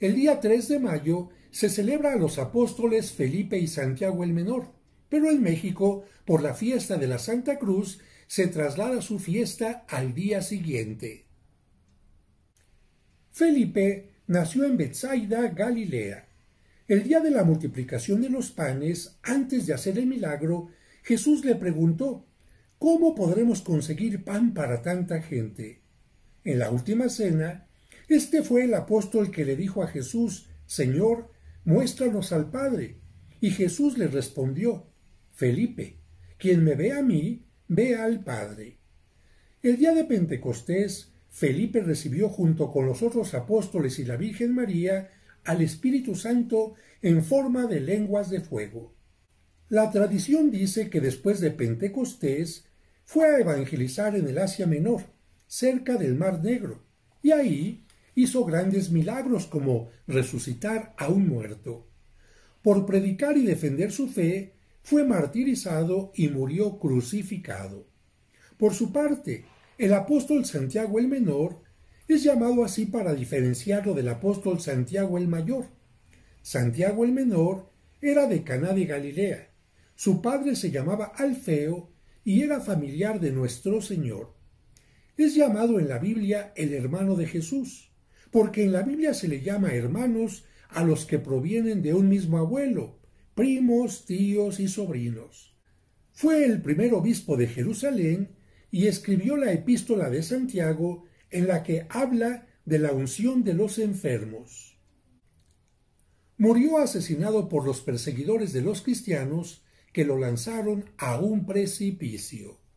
El día 3 de mayo se celebra a los apóstoles Felipe y Santiago el Menor, pero en México, por la fiesta de la Santa Cruz, se traslada su fiesta al día siguiente. Felipe nació en Bethsaida, Galilea. El día de la multiplicación de los panes, antes de hacer el milagro, Jesús le preguntó, ¿cómo podremos conseguir pan para tanta gente? En la última cena, este fue el apóstol que le dijo a Jesús, Señor, muéstranos al Padre. Y Jesús le respondió, Felipe, quien me ve a mí, ve al Padre. El día de Pentecostés, Felipe recibió junto con los otros apóstoles y la Virgen María al Espíritu Santo en forma de lenguas de fuego. La tradición dice que después de Pentecostés fue a evangelizar en el Asia Menor, cerca del Mar Negro, y ahí hizo grandes milagros como resucitar a un muerto. Por predicar y defender su fe, fue martirizado y murió crucificado. Por su parte, el apóstol Santiago el Menor es llamado así para diferenciarlo del apóstol Santiago el Mayor. Santiago el Menor era de Caná de Galilea. Su padre se llamaba Alfeo y era familiar de nuestro Señor. Es llamado en la Biblia el hermano de Jesús porque en la Biblia se le llama hermanos a los que provienen de un mismo abuelo, primos, tíos y sobrinos. Fue el primer obispo de Jerusalén y escribió la epístola de Santiago en la que habla de la unción de los enfermos. Murió asesinado por los perseguidores de los cristianos que lo lanzaron a un precipicio.